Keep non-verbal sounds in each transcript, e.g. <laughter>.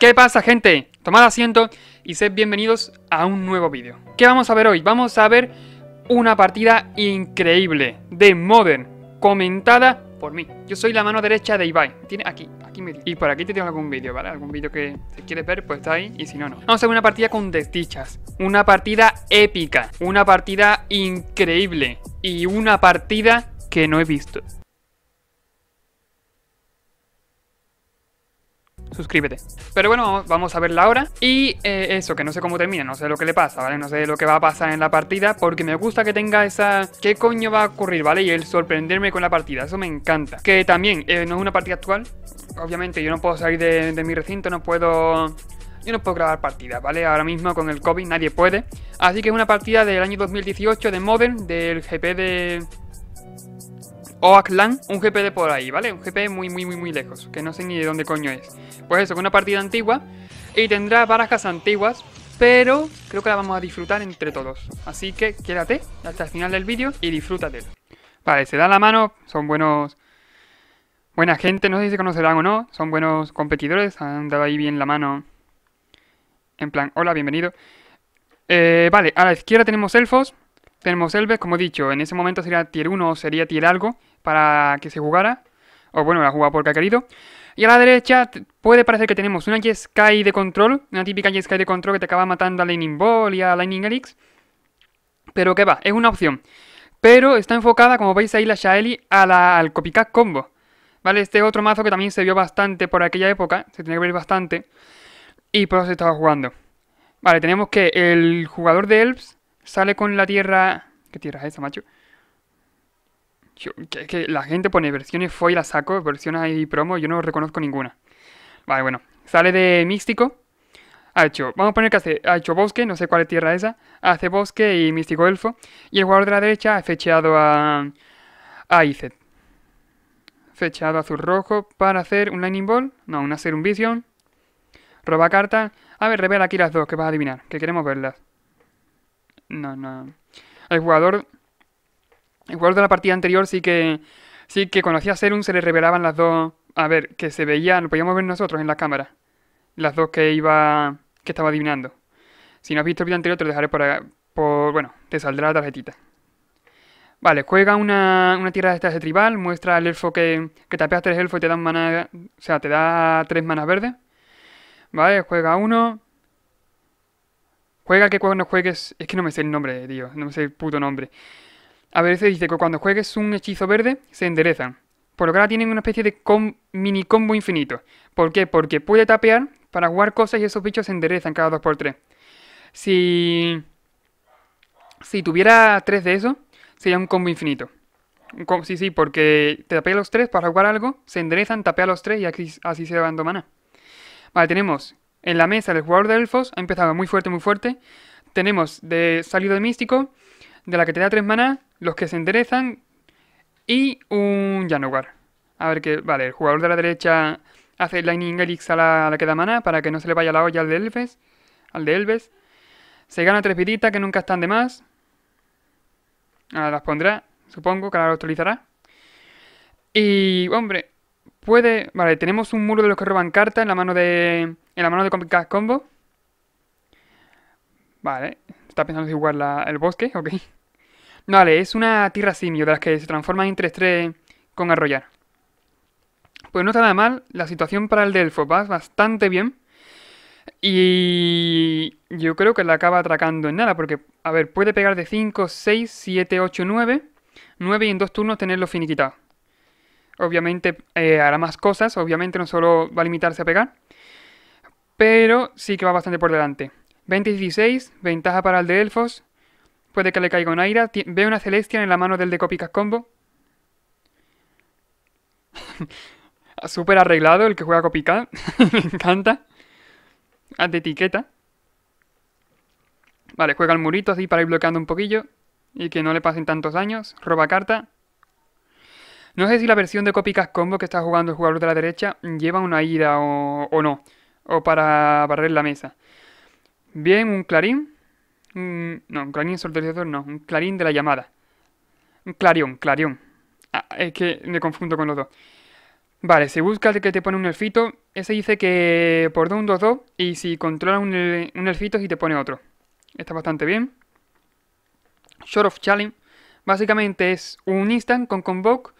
¿Qué pasa gente? Tomad asiento y sed bienvenidos a un nuevo vídeo. ¿Qué vamos a ver hoy? Vamos a ver una partida increíble de Modern, comentada por mí. Yo soy la mano derecha de Ibai. Tiene aquí, aquí me... Y por aquí te tengo algún vídeo, ¿vale? Algún vídeo que si quieres ver, pues está ahí. Y si no, no. Vamos a ver una partida con desdichas. Una partida épica. Una partida increíble. Y una partida que no he visto. suscríbete. Pero bueno, vamos a verla ahora. Y eh, eso, que no sé cómo termina, no sé lo que le pasa, ¿vale? No sé lo que va a pasar en la partida, porque me gusta que tenga esa... ¿Qué coño va a ocurrir, ¿vale? Y el sorprenderme con la partida, eso me encanta. Que también, eh, no es una partida actual. Obviamente, yo no puedo salir de, de mi recinto, no puedo yo no puedo grabar partidas, ¿vale? Ahora mismo con el COVID nadie puede. Así que es una partida del año 2018 de Modern, del GP de, Oakland, un GP de por ahí, ¿vale? Un GP muy, muy, muy, muy lejos, que no sé ni de dónde coño es. Pues eso, una partida antigua y tendrá barajas antiguas, pero creo que la vamos a disfrutar entre todos. Así que quédate hasta el final del vídeo y disfrútatelo. Vale, se da la mano, son buenos... Buena gente, no sé si se conocerán o no, son buenos competidores, han dado ahí bien la mano. En plan, hola, bienvenido. Eh, vale, a la izquierda tenemos elfos, tenemos elves, como he dicho, en ese momento sería tier 1 o sería tier algo para que se jugara. O bueno, la jugado porque ha querido. Y a la derecha puede parecer que tenemos una Sky de control, una típica Sky de control que te acaba matando a Lightning Ball y a Lightning Elix. Pero que va, es una opción. Pero está enfocada, como veis ahí, la Shaeli a la, al Copycat Combo. ¿Vale? Este otro mazo que también se vio bastante por aquella época, se tenía que ver bastante. Y por eso se estaba jugando. Vale, tenemos que el jugador de Elves sale con la tierra... ¿Qué tierra es esa, macho? que, la gente pone versiones foil la saco, versiones y promo, yo no reconozco ninguna. Vale, bueno. Sale de Místico. Ha hecho, vamos a poner que hace, ha hecho Bosque, no sé cuál es tierra esa. Hace Bosque y Místico Elfo. Y el jugador de la derecha ha fecheado a, a Izet. Fechado azul rojo para hacer un Lightning Ball. No, hacer un Vision. Roba carta. A ver, revela aquí las dos que vas a adivinar, que queremos verlas. No, no. El jugador jugador de la partida anterior sí que sí que conocía a Serum, se le revelaban las dos. A ver, que se veían, lo podíamos ver nosotros en la cámara. Las dos que iba. que estaba adivinando. Si no has visto el vídeo anterior, te lo dejaré por, por. bueno, te saldrá la tarjetita. Vale, juega una, una tierra de estas de tribal, muestra al elfo que, que tapeas tres elfos y te dan maná. O sea, te da tres manas verdes. Vale, juega uno. Juega que cuando juegues. Es que no me sé el nombre, tío. No me sé el puto nombre. A ver, veces dice que cuando juegues un hechizo verde, se enderezan. Por lo que ahora tienen una especie de mini combo infinito. ¿Por qué? Porque puede tapear para jugar cosas y esos bichos se enderezan cada 2x3. Si. Si tuviera 3 de eso, sería un combo infinito. sí, sí, porque te tapea los 3 para jugar algo, se enderezan, tapea los 3 y así se van maná. Vale, tenemos en la mesa el jugador de elfos, ha empezado muy fuerte, muy fuerte. Tenemos de salido de místico, de la que te da 3 maná, los que se enderezan y un Yanugar. A ver que, vale, el jugador de la derecha hace Lightning Elix a la, que da mana. para que no se le vaya la olla al de Elves. Al de Elves. Se gana tres viditas que nunca están de más. Ahora las pondrá, supongo, que ahora las utilizará. Y, hombre, puede... Vale, tenemos un muro de los que roban cartas en la mano de... En la mano de complicadas combo. Vale, está pensando en jugar el bosque, ok. Vale, es una tierra simio de las que se transforman en 3-3 con arrollar. Pues no está nada mal, la situación para el elfos va bastante bien. Y yo creo que la acaba atracando en nada, porque, a ver, puede pegar de 5, 6, 7, 8, 9. 9 y en dos turnos tenerlo finiquitado. Obviamente eh, hará más cosas, obviamente no solo va a limitarse a pegar. Pero sí que va bastante por delante. 20 y 16, ventaja para el de Elfos. Puede que le caiga una ira. Ve una Celestia en la mano del de Copicas Combo. <laughs> Súper arreglado el que juega Copycat. <laughs> Me encanta. Haz ah, de etiqueta. Vale, juega el murito así para ir bloqueando un poquillo. Y que no le pasen tantos daños. Roba carta. No sé si la versión de Copycat Combo que está jugando el jugador de la derecha lleva una ira o no. O para barrer la mesa. Bien, un clarín. Mm, no, un clarín solterizador, no, un clarín de la llamada. Un clarión, clarión. Ah, es que me confundo con los dos. Vale, si buscas el que te pone un elfito, ese dice que por 2 un 2 2 y si controla un, un elfito si te pone otro. Está bastante bien. Short of Challenge básicamente es un instant con Convoke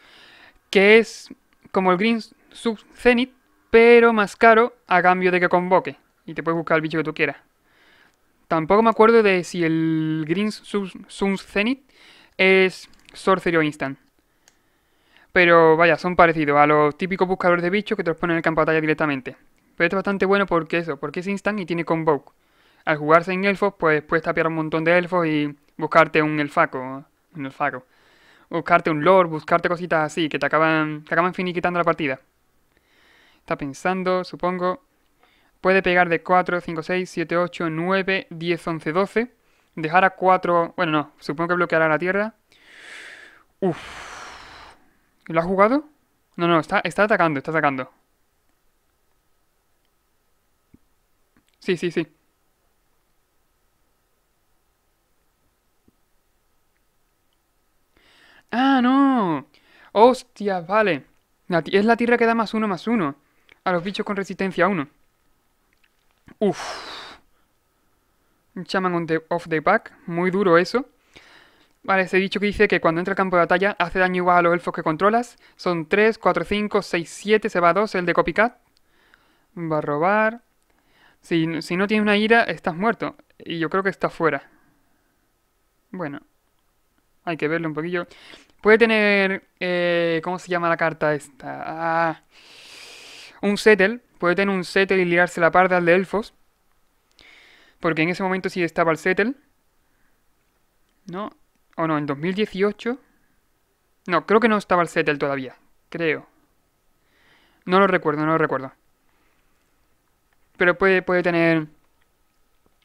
que es como el Green Sub Zenith, pero más caro a cambio de que convoque. Y te puedes buscar el bicho que tú quieras. Tampoco me acuerdo de si el Green Suns Zenith es Sorcery o Instant. Pero vaya, son parecidos a los típicos buscadores de bichos que te los ponen en el campo de batalla directamente. Pero este es bastante bueno porque eso, porque es instant y tiene convoke. Al jugarse en elfos, pues puedes tapear un montón de elfos y buscarte un elfaco. Un elfaco. Buscarte un lord, buscarte cositas así que te acaban, te acaban finiquitando la partida. Está pensando, supongo. Puede pegar de 4, 5, 6, 7, 8, 9, 10, 11, 12. Dejar a 4... Bueno, no. Supongo que bloqueará la tierra. Uff. ¿Lo ha jugado? No, no. Está, está atacando, está atacando. Sí, sí, sí. ¡Ah, no! ¡Hostia, vale! La es la tierra que da más uno, más uno. A los bichos con resistencia uno. Uff. Chaman of the Pack. Muy duro eso. Vale, ese dicho que dice que cuando entra al campo de batalla hace daño igual a los elfos que controlas. Son 3, 4, 5, 6, 7, se va a 2, el de copycat. Va a robar. Si, no tiene una ira, estás muerto. Y yo creo que está fuera. Bueno. Hay que verlo un poquillo. Puede tener... Eh, ¿Cómo se llama la carta esta? Ah. un settle puede tener un Settle y liarse la parda al de elfos. Porque en ese momento sí estaba el Setel, ¿No? ¿O no? En 2018. No, creo que no estaba el Settle todavía. Creo. No lo recuerdo, no lo recuerdo. Pero puede, puede tener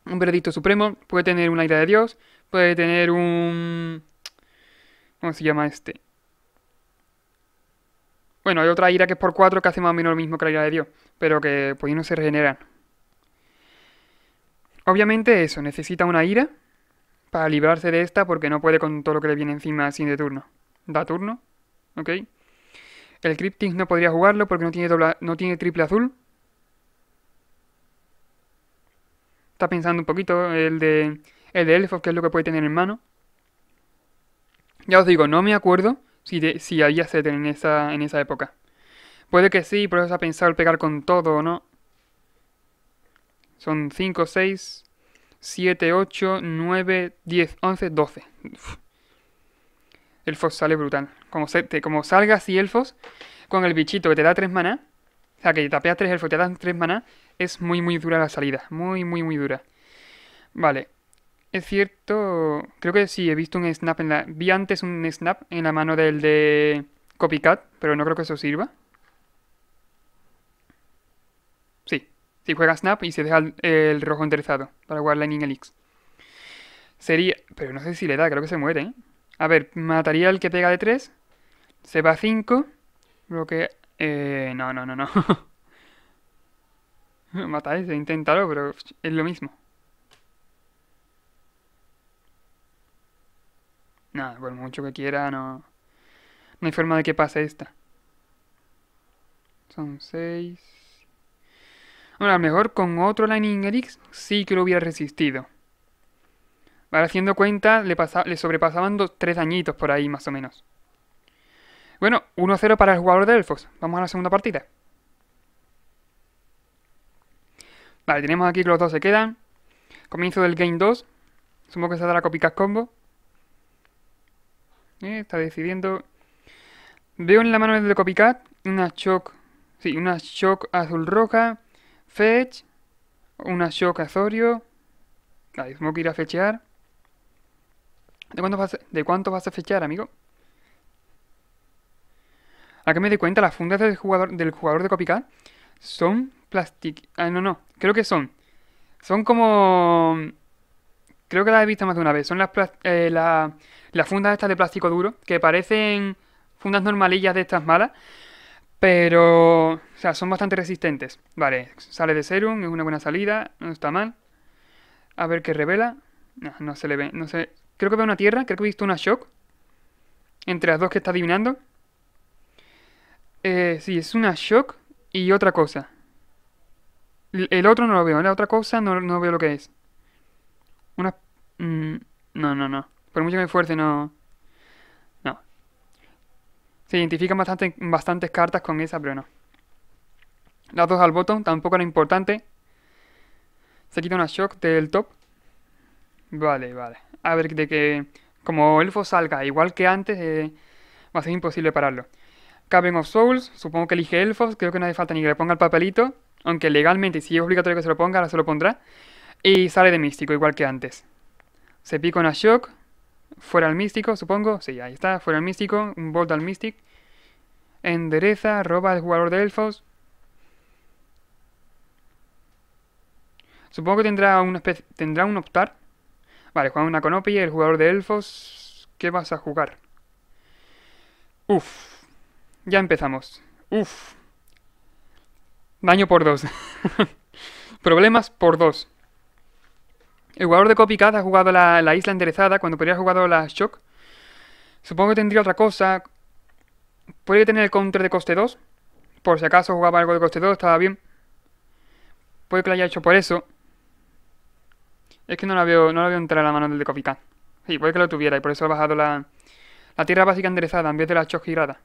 un veredicto supremo, puede tener una idea de Dios, puede tener un... ¿Cómo se llama este? Bueno, hay otra ira que es por 4 que hace más o menos lo mismo que la ira de Dios, pero que pues no se regeneran. Obviamente eso, necesita una ira para librarse de esta porque no puede con todo lo que le viene encima sin de turno. Da turno, ¿ok? El Cryptic no podría jugarlo porque no tiene, no tiene triple azul. Está pensando un poquito el de, el de Elfos, que es lo que puede tener en mano. Ya os digo, no me acuerdo si, si había sed en esa, en esa época. Puede que sí, por eso se ha pensado el pegar con todo, o ¿no? Son 5, 6, 7, 8, 9, 10, 11, 12. Elfos sale brutal. Como, te, como salgas y elfos con el bichito que te da 3 maná, o sea, que te tapeas 3 elfos, te dan 3 maná, es muy, muy dura la salida. Muy, muy, muy dura. Vale. Es cierto, creo que sí, he visto un snap en la... Vi antes un snap en la mano del de Copycat, pero no creo que eso sirva. Sí, si juega snap y se deja el, rojo enderezado para jugar Lightning Elix. Sería... Pero no sé si le da, creo que se muere, ¿eh? A ver, mataría al que pega de 3. Se va a 5. Lo que... Eh, no, no, no, no. <laughs> Matáis, intentarlo, pero es lo mismo. Nada, por mucho que quiera, no. No hay forma de que pase esta. Son 6. Bueno, a lo mejor con otro Lightning Elix sí que lo hubiera resistido. Ahora haciendo cuenta, le, pasa, le sobrepasaban 3 dañitos por ahí, más o menos. Bueno, 1-0 para el jugador de Elfos. Vamos a la segunda partida. Vale, tenemos aquí que los dos se quedan. Comienzo del game 2. Supongo que se dará Copycat Combo. Eh, está decidiendo. Veo en la mano del Copycat una shock. Sí, una shock azul roja. Fetch. Una shock azorio. tengo que ir a fechear. ¿De cuánto, vas a, ¿De cuánto vas a fechar, amigo? ¿A que me di cuenta? Las fundas del jugador, del jugador de Copycat son plastic. Ah, no, no. Creo que son. Son como. Creo que las he visto más de una vez. Son eh, las, fundas estas de plástico duro, que parecen fundas normalillas de estas malas, pero o sea, son bastante resistentes. Vale, sale de serum, es una buena salida, no está mal. A ver qué revela. No, no se le ve, no sé. Creo que veo una tierra, creo que he visto una shock. Entre las dos que está adivinando. Eh, sí, es una shock y otra cosa. El otro no lo veo, la otra cosa no, no veo lo que es. Una... Mm, no, no, no. Por mucho que me esfuerce, no... No. Se identifican bastante, bastantes cartas con esa, pero no. Las dos al botón tampoco era importante. Se quita una shock del top. Vale, vale. A ver, de que como elfo salga igual que antes, eh, va a ser imposible pararlo. Cabin of Souls, supongo que elige elfos, creo que no hace falta ni que le ponga el papelito. Aunque legalmente, si es obligatorio que se lo ponga, ahora se lo pondrá. Y sale de místico, igual que antes. Se pica una shock. Fuera el místico, supongo. Sí, ahí está. Fuera el místico. Un bolt al místico Endereza. Roba al jugador de elfos. Supongo que tendrá, una tendrá un optar. Vale, juega una y el jugador de elfos. ¿Qué vas a jugar? Uf. Ya empezamos. Uf. Daño por dos. <laughs> Problemas por dos. El jugador de Copycat ha jugado la, isla enderezada cuando podría haber jugado la Shock. Supongo que tendría otra cosa. Puede tener el counter de coste 2. Por si acaso jugaba algo de coste 2, estaba bien. Puede que lo haya hecho por eso. Es que no la veo, no la entrar a la mano del de Copycat. Sí, puede que lo tuviera y por eso ha bajado la, la tierra básica enderezada en vez de la Shock girada.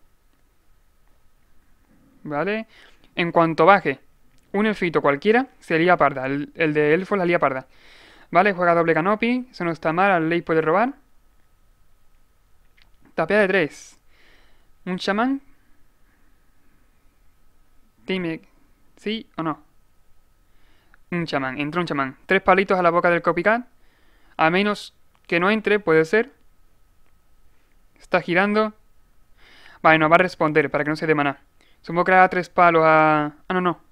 ¿Vale? En cuanto baje un elfito cualquiera, sería parda. El, el de elfo la lía parda. Vale, juega doble canopy. Eso no está mal. Al ley puede robar. Tapea de 3. Un chamán. Dime, ¿sí o no? Un chamán. Entró un chamán. Tres palitos a la boca del copycat. A menos que no entre, puede ser. Está girando. Vale, no va a responder para que no se demana maná. Supongo que da tres palos a... Ah, no, no.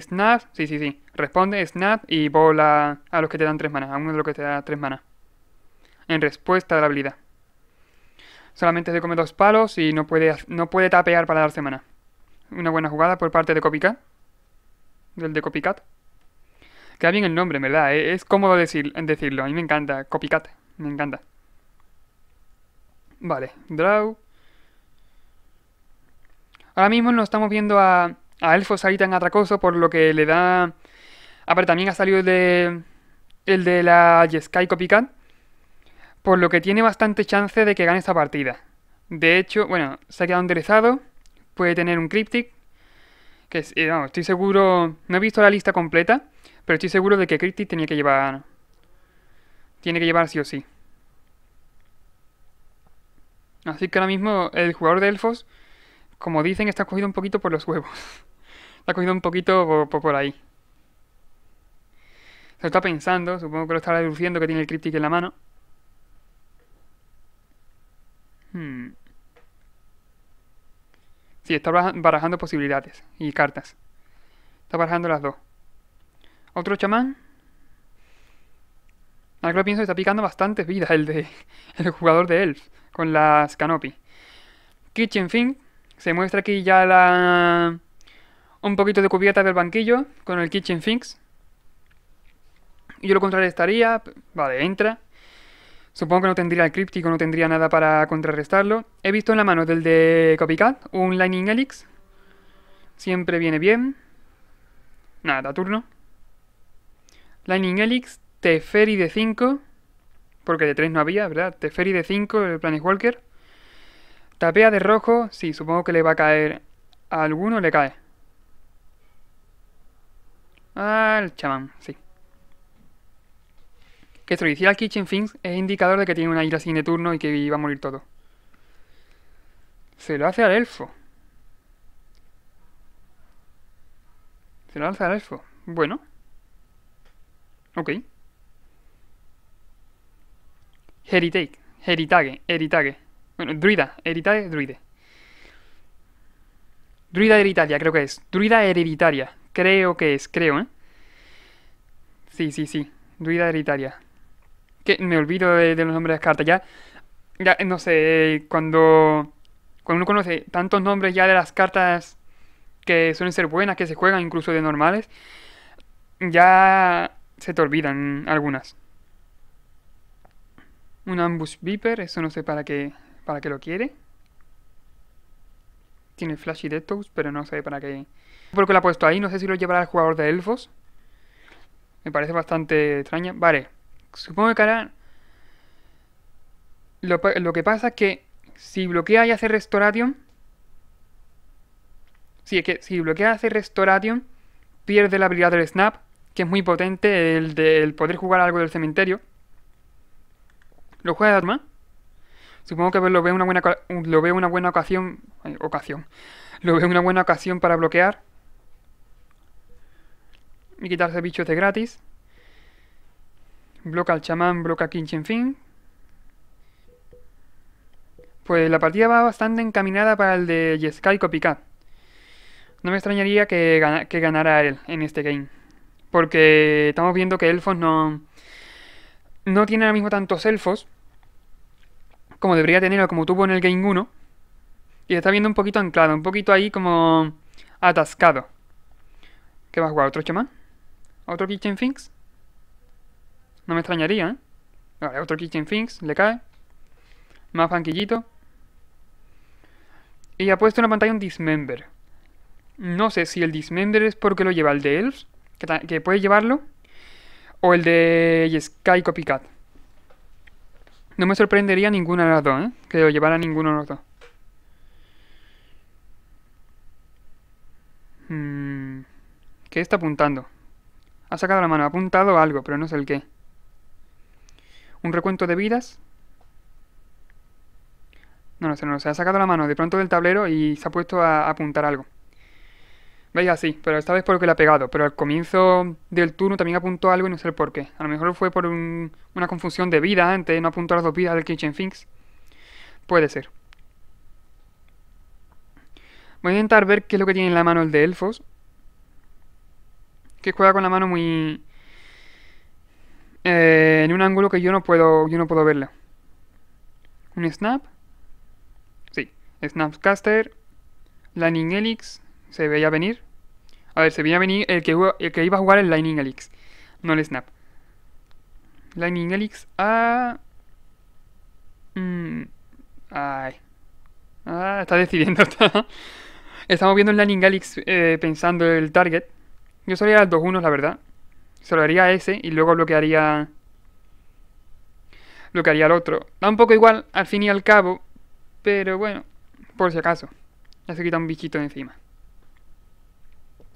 Snap, sí, sí, sí. Responde, Snap y bola a los que te dan tres manas, a uno de los que te da tres manas. En respuesta a la habilidad. Solamente se come dos palos y no puede, no puede tapear para dar semana. Una buena jugada por parte de Copycat. Del de Copycat. Queda bien el nombre, verdad. Eh, es cómodo decir, decirlo. A mí me encanta. Copycat. Me encanta. Vale. Draw. Ahora mismo nos estamos viendo a a Elfos salir tan atracoso, por lo que le da... A pero también ha salido el de, el de la Sky Copycat, por lo que tiene bastante chance de que gane esta partida. De hecho, bueno, se ha quedado enderezado, puede tener un Cryptic, que eh, estoy seguro, no he visto la lista completa, pero estoy seguro de que Cryptic tenía que llevar, tiene que llevar sí o sí. Así que ahora mismo el jugador de elfos, como dicen, está cogido un poquito por los huevos. <laughs> la ha cogido un poquito por, por, ahí. Se lo está pensando, supongo que lo está deduciendo que tiene el cryptic en la mano. Hmm. Sí, está barajando posibilidades y cartas. Está barajando las dos. Otro chamán. Ahora que lo pienso, está picando bastantes vidas el de <laughs> el jugador de Elf con las Canopy. Kitchen fin Se muestra aquí ya la un poquito de cubierta del banquillo con el Kitchen Fix. Yo lo contrarrestaría, vale, entra. Supongo que no tendría el críptico, no tendría nada para contrarrestarlo. He visto en la mano del de Copycat un Lightning Helix. Siempre viene bien. Nada, turno. Lightning Helix, Teferi de 5. Porque de 3 no había, ¿verdad? Teferi de 5, el Walker Tapea de rojo, sí, supongo que le va a caer. A alguno le cae. Al chamán, sí. Que el Kitchen Things es indicador de que tiene una ira sin de turno y que va a morir todo. Se lo hace al elfo. Se lo hace al elfo. Bueno. Ok. Heritage. Heritage. Heritage. Bueno, druida. Heritage, druide. Druida heritaria, creo que es. Druida hereditaria. Creo que es, creo, ¿eh? Sí, sí, sí. Duida hereditaria. Que me olvido de, los nombres de las cartas. Ya, ya no sé, cuando, cuando uno conoce tantos nombres ya de las cartas que suelen ser buenas, que se juegan incluso de normales, ya se te olvidan algunas. Un ambush viper, eso no sé para qué, para qué lo quiere. Tiene flashy detox, pero no sé para qué, porque lo ha puesto ahí, no sé si lo llevará el jugador de elfos. Me parece bastante extraña. Vale, supongo que hará... Lo, lo que pasa es que si bloquea y hace Restoration... Sí, es que si bloquea y hace Restoration, pierde la habilidad del Snap, que es muy potente, el poder jugar algo del cementerio. ¿Lo juega de arma? Supongo que lo ve una buena, lo una buena ocasión... Eh, ocasión. Lo veo una buena ocasión para bloquear y quitarse bichos de gratis. Bloca al chamán, bloca en fin. Pues la partida va bastante encaminada para el de Jeskai Copicat. No me extrañaría que, que ganara él en este game. Porque estamos viendo que elfos no... No tiene ahora mismo tantos elfos como debería tener o como tuvo en el Game 1. Y está viendo un poquito anclado, un poquito ahí como atascado. ¿Qué va a jugar? ¿Otro chamán? ¿Otro Kitchen Finks No me extrañaría, ¿eh? Vale, otro Kitchen Finks le cae. Más banquillito. Y ha puesto en la pantalla un Dismember. No sé si el Dismember es porque lo lleva el de Elves, que, puede llevarlo, o el de Sky Copycat. No me sorprendería ninguna de los dos, ¿eh? Que lo llevara ninguno de los dos. Hmm, ¿Qué está apuntando? Ha sacado la mano, ha apuntado algo, pero no sé el qué. ¿Un recuento de vidas? No, no sé, no lo sé. Ha sacado la mano de pronto del tablero y se ha puesto a, apuntar algo. Veis así, pero esta vez por lo que le ha pegado. Pero al comienzo del turno también apuntó algo y no sé el por qué. A lo mejor fue por una confusión de vida antes, no apuntó las dos vidas del Kitchen Finks. Puede ser. Voy a intentar ver qué es lo que tiene en la mano el de elfos que juega con la mano muy... Eh, en un ángulo que yo no puedo, yo no puedo verla. Un snap. Sí, Snapcaster. Lightning elix. Se veía venir. A ver, se veía venir el que, iba a jugar el Lightning elix. No el snap. Lightning elix. a... Mm, ay. Ah, está decidiendo. <laughs> Estamos viendo el Lightning elix eh, pensando el target. Yo haría los dos unos, la verdad. Se lo ese y luego bloquearía... Bloquearía al otro. Da un poco igual, al fin y al cabo. Pero bueno, por si acaso. Ya se quita un bichito de encima.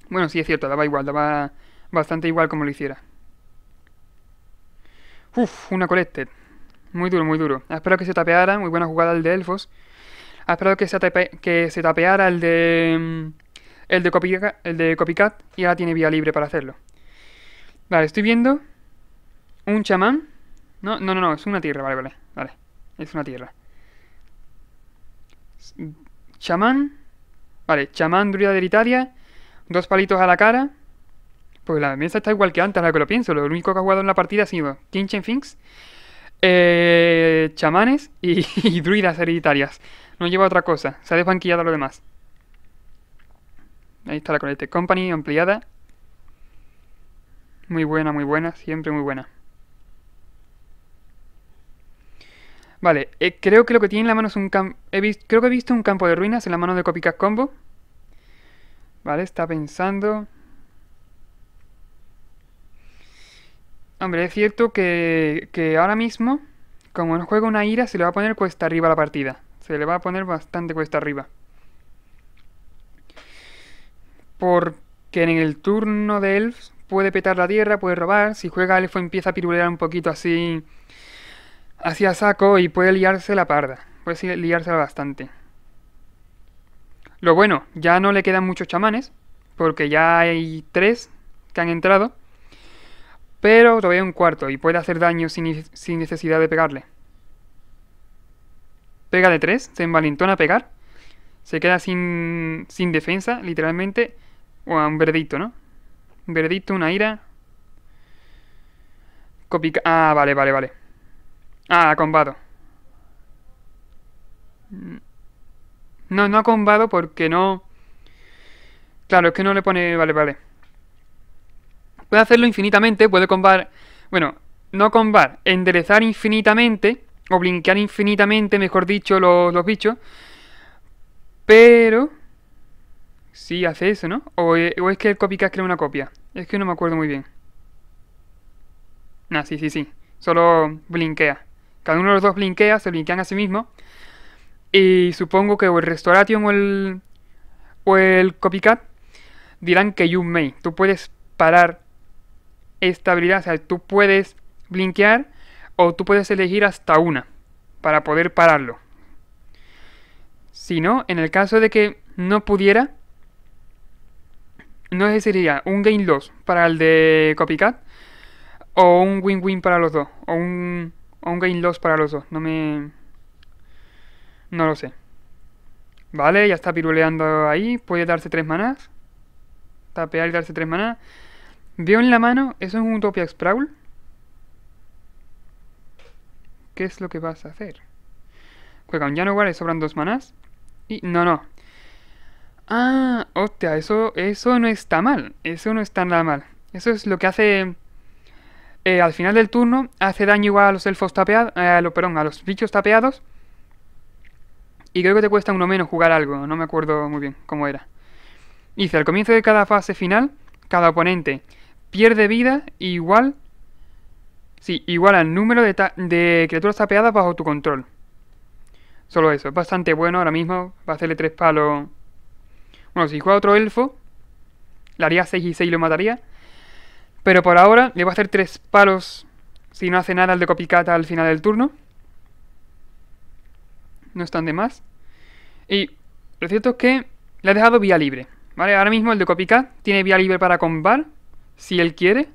Bueno, sí, es cierto, daba igual, daba bastante igual como lo hiciera. Uf, una collected. Muy duro, muy duro. Ha esperado que se tapeara, muy buena jugada el de Elfos. Ha esperado que se, que se tapeara el de... Mm, el de, copycat, el de Copycat y ahora tiene vía libre para hacerlo. Vale, estoy viendo un chamán. No, no, no, no, es una tierra, vale, vale, vale. Es una tierra. Chamán. Vale, chamán druida de Dos palitos a la cara. Pues la mesa está igual que antes, la que lo pienso. Lo único que ha jugado en la partida ha sido Kinchen Finks, eh, chamanes <laughs> y, druidas hereditarias. No lleva otra cosa. Se ha desbanquillado lo demás. Ahí está la Connected Company ampliada. Muy buena, muy buena, siempre muy buena. Vale, eh, creo que lo que tiene en la mano es un campo... Creo que he visto un campo de ruinas en la mano de Copycat Combo. Vale, está pensando... Hombre, es cierto que, que ahora mismo, como no juega una ira, se le va a poner cuesta arriba la partida. Se le va a poner bastante cuesta arriba porque en el turno de Elf puede petar la tierra, puede robar. Si juega Elfo empieza a pirulear un poquito así, Hacia saco y puede liarse la parda. Puede liarse bastante. Lo bueno, ya no le quedan muchos chamanes, porque ya hay tres que han entrado. Pero todavía un cuarto y puede hacer daño sin, necesidad de pegarle. Pega de tres, se envalentona a pegar. Se queda sin, sin defensa, literalmente o un verdito, ¿no? Un verdito, una ira. Copica ah, vale, vale, vale. Ah, ha combado. Mm. No, no ha combado porque no... Claro, es que no le pone... Vale, vale. Puede hacerlo infinitamente, puede combar... Bueno, no combar, enderezar infinitamente, o blinquear infinitamente, mejor dicho, los bichos. Pero... Sí, hace eso, ¿no? Eh, o, es que el copycat crea una copia. Es que no me acuerdo muy bien. Ah, sí, sí, sí. Solo blinquea. Cada uno de los dos blinkea, se blinquean a sí mismo. Y supongo que o el restoration o el, o el Copycat dirán que you may. Tú puedes parar esta habilidad. O sea, tú puedes blinquear o tú puedes elegir hasta una para poder pararlo. Si no, en el caso de que no pudiera, no si sería un gain loss para el de Copycat o un win-win para los dos. O un, un gain loss para los dos. No me... No lo sé. Vale, ya está piruleando ahí. Puede darse tres manas Tapear y darse tres manas Veo en la mano, eso es un Utopia Sprawl. ¿Qué es lo que vas a hacer? Juega un no le sobran dos manas Y no, no, Ah, hostia, eso, eso no está mal. Eso no está nada mal. Eso es lo que hace. Eh, al final del turno, hace daño igual a los elfos tapeados. Eh, perdón, a los bichos tapeados. Y creo que te cuesta uno menos jugar algo. No me acuerdo muy bien cómo era. Dice: al comienzo de cada fase final, cada oponente pierde vida igual. Sí, igual al número de, de criaturas tapeadas bajo tu control. Solo eso, es bastante bueno ahora mismo. Va a hacerle tres palos bueno, si juega otro elfo, le haría 6 y 6 y lo mataría. Pero por ahora le va a hacer 3 palos si no hace nada al de Copicata al final del turno. No están de más. Y lo cierto es que le ha dejado vía libre. ¿vale? Ahora mismo el de Copicata tiene vía libre para combar, si él quiere.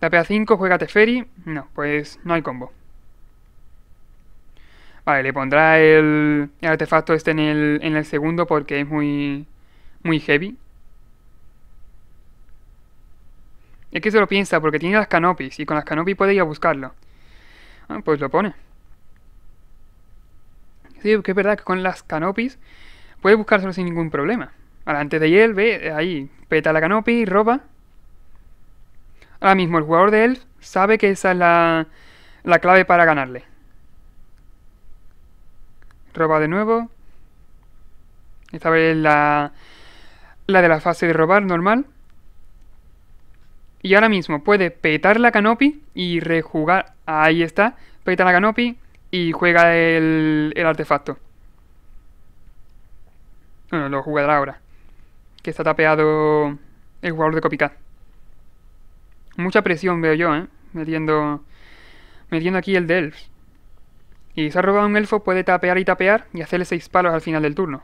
Tapea 5, juega Teferi. No, pues no hay combo. Vale, le pondrá el, artefacto este en el, en el segundo porque es muy, muy heavy. Es que se lo piensa porque tiene las canopis y con las canopis puede ir a buscarlo. Ah, pues lo pone. Sí, que es verdad que con las canopis puede buscárselo sin ningún problema. antes de él ve ahí, peta la canopi, roba. Ahora mismo el jugador de Elf sabe que esa es la clave para ganarle roba de nuevo. Esta vez la, la de la fase de robar normal. Y ahora mismo puede petar la canopy y rejugar. Ahí está. Peta la canopy y juega el, artefacto. Bueno, lo jugará ahora. Que está tapeado el jugador de Copycat. Mucha presión veo yo, ¿eh? Metiendo, metiendo aquí el delf. Y se ha robado un elfo puede tapear y tapear y hacerle seis palos al final del turno.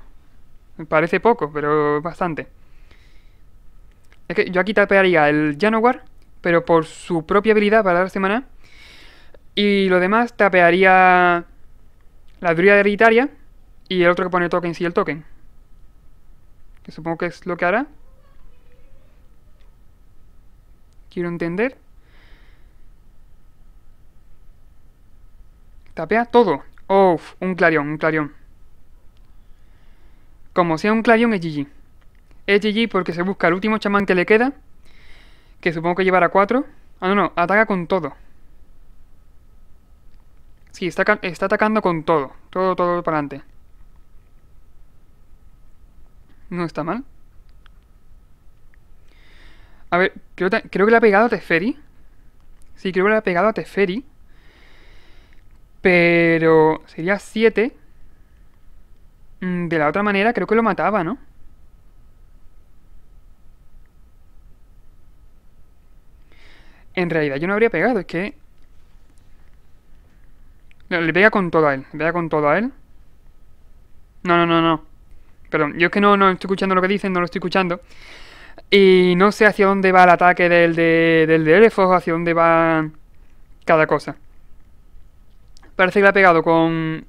Me parece poco, pero bastante. Es que yo aquí tapearía el Janowar, pero por su propia habilidad para la semana. Y lo demás tapearía la druida hereditaria y el otro que pone token si el token. Que supongo que es lo que hará. Quiero entender. Tapea todo. ¡Uf! un clarión, un clarión. Como sea un clarión es GG. Es GG porque se busca el último chamán que le queda. Que supongo que llevará 4. Ah, no, no, ataca con todo. Sí, está, está atacando con todo. Todo, todo para adelante. No está mal. A ver, creo, creo que le ha pegado a Teferi. Sí, creo que le ha pegado a Teferi. Pero sería 7. Mm, de la otra manera creo que lo mataba, ¿no? En realidad yo no habría pegado, es que... le pega con todo a él, le pega con todo a él. No, no, no, no. Perdón, yo es que no, no estoy escuchando lo que dicen, no lo estoy escuchando. Y no sé hacia dónde va el ataque del de, del de hacia dónde va cada cosa. Parece que la ha pegado con.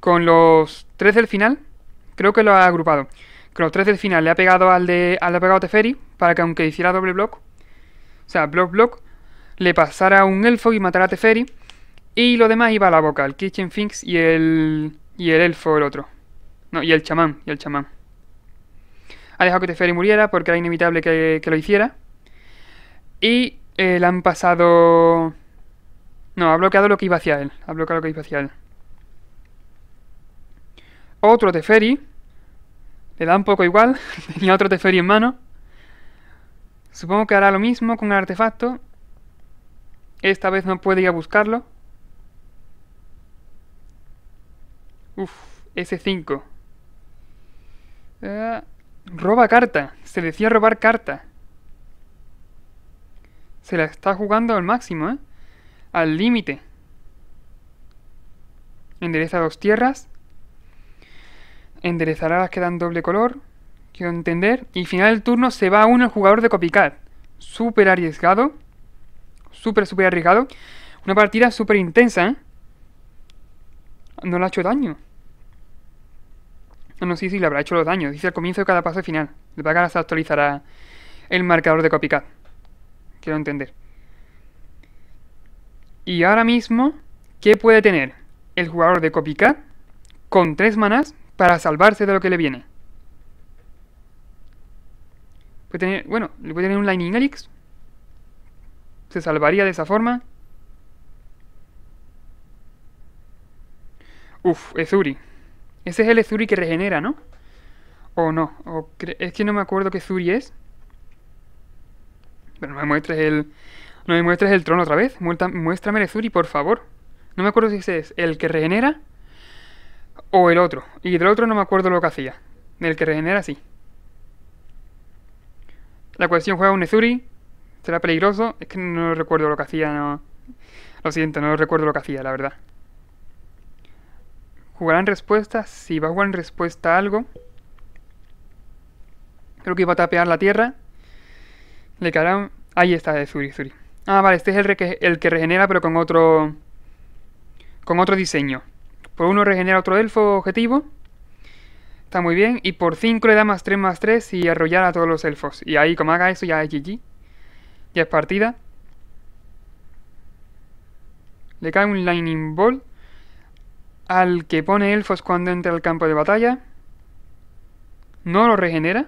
Con los tres del final. Creo que lo ha agrupado. Con los tres del final le ha pegado al de. Al ha pegado Teferi. Para que aunque hiciera doble block. O sea, block block. Le pasara un elfo y matara a Teferi. Y lo demás iba a la boca. El Kitchen Finks y el. Y el elfo, el otro. No, y el chamán. Y el chamán. Ha dejado que Teferi muriera porque era inevitable que, lo hiciera. Y eh, le han pasado no, ha bloqueado lo que iba hacia él. Ha bloqueado lo que iba hacia él. Otro Teferi. Le da un poco igual. <laughs> Tenía otro Teferi en mano. Supongo que hará lo mismo con el artefacto. Esta vez no puede ir a buscarlo. Uf, S5. Eh, roba carta. Se decía robar carta. Se la está jugando al máximo, ¿eh? al límite. Endereza dos tierras. Enderezará las que dan doble color. Quiero entender. Y final del turno se va a uno el jugador de Copycat. Súper arriesgado. Súper, súper arriesgado. Una partida súper intensa, ¿eh? No le ha hecho daño. No, sé si le habrá hecho los daños. Dice al comienzo de cada paso final. De pagar se actualizará el marcador de Copycat. Quiero entender. Y ahora mismo, ¿qué puede tener el jugador de Copycat con tres manas para salvarse de lo que le viene? Puede tener, bueno, le puede tener un Lightning Elix. Se salvaría de esa forma. Uf, Ezuri. Ese es el Ezuri que regenera, ¿no? O no. es que no me acuerdo qué Ezuri es. Pero no me muestres el, no me muestres el trono otra vez. Muéstrame Zuri, por favor. No me acuerdo si ese es el que regenera o el otro. Y del otro no me acuerdo lo que hacía. El que regenera, sí. La cuestión juega un Ezuri. Será peligroso. Es que no recuerdo lo que hacía, Lo siento, no recuerdo lo que hacía, la verdad. ¿Jugarán respuestas? respuesta? Si va a jugar en respuesta a algo. Creo que iba a tapear la tierra. Le caerán... Ahí está, Ezuri, Ezuri. Ah, vale, este es el que, regenera, pero con otro. Con otro diseño. Por uno regenera otro elfo objetivo. Está muy bien. Y por 5 le da más 3 más 3 y arrollar a todos los elfos. Y ahí, como haga eso, ya es GG. Ya es partida. Le cae un Lightning Ball al que pone elfos cuando entra al campo de batalla. No lo regenera.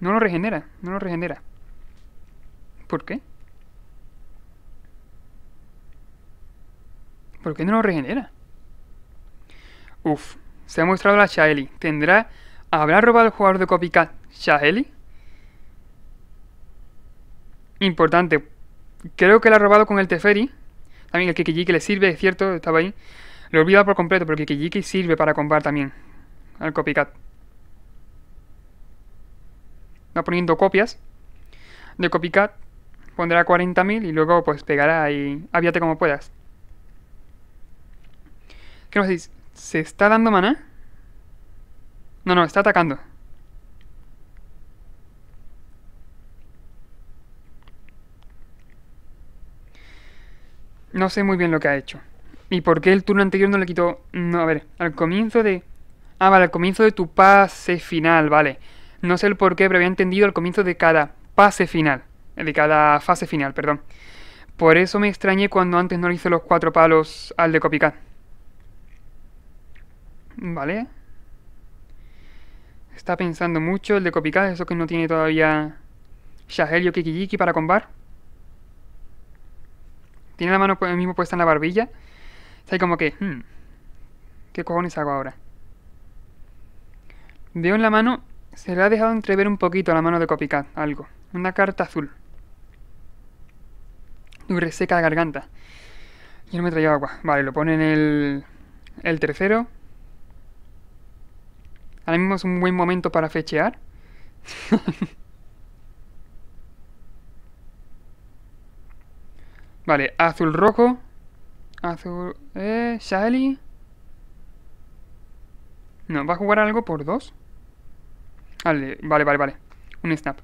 No lo regenera, no lo regenera. ¿Por qué? ¿Por qué no lo regenera? Uf, se ha mostrado la Shaeli. ¿Tendrá. ¿Habrá robado el jugador de copycat Shaeli? Importante. Creo que la ha robado con el Teferi. También el Kikijiki le sirve, es cierto, estaba ahí. Lo he olvidado por completo, pero el Kikijiki sirve para comprar también al copycat. Va poniendo copias de copycat pondrá 40.000 y luego pues pegará y aviate como puedas. ¿Qué nos ¿Se está dando maná? No, no, está atacando. No sé muy bien lo que ha hecho. ¿Y por qué el turno anterior no le quitó...? No, a ver, al comienzo de... Ah, vale, al comienzo de tu pase final, vale. No sé el por qué, pero había entendido al comienzo de cada pase final de cada fase final, perdón. Por eso me extrañé cuando antes no le hice los cuatro palos al de Copycat. Vale. Está pensando mucho el de Copycat, eso que no tiene todavía Shahelio Kikijiki para combar. Tiene la mano mismo puesta en la barbilla. Está ahí como que, hmm, ¿qué cojones hago ahora? Veo en la mano, se le ha dejado entrever un poquito la mano de Copycat, algo. Una carta azul y reseca la garganta. Yo no me traía agua. Vale, lo pone en el, el tercero. Ahora mismo es un buen momento para fechear. <laughs> vale, azul rojo. Azul... Eh, Shali. No, ¿va a jugar algo por dos? Vale, vale, vale, vale. Un snap.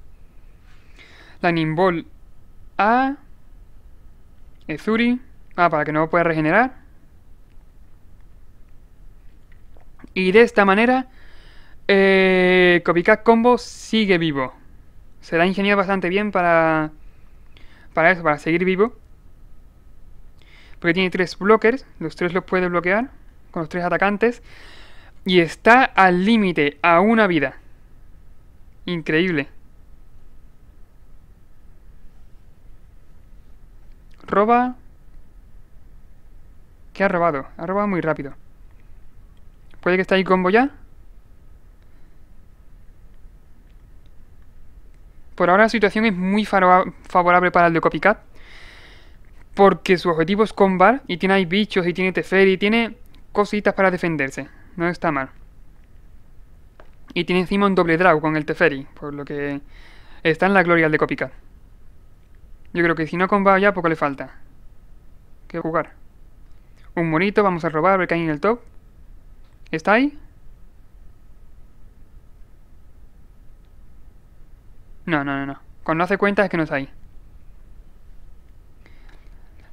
La ball. A. Ezuri. Ah, para que no pueda regenerar. Y de esta manera, eh, Combo sigue vivo. Se la ha ingeniado bastante bien para, para eso, para seguir vivo. Porque tiene tres blockers, los tres los puede bloquear con los tres atacantes. Y está al límite, a una vida. Increíble. Roba... ¿Qué ha robado? Ha robado muy rápido. ¿Puede que esté ahí combo ya? Por ahora la situación es muy favorable para el de Copycat. Porque su objetivo es combar y tiene ahí bichos y tiene Teferi y tiene cositas para defenderse. No está mal. Y tiene encima un doble draw con el Teferi, por lo que está en la gloria el de Copycat. Yo creo que si no combado ya poco le falta. ¿Qué jugar. Un monito, vamos a robar, a ver qué hay en el top. ¿Está ahí? No, no, no, no. Cuando hace cuenta es que no está ahí.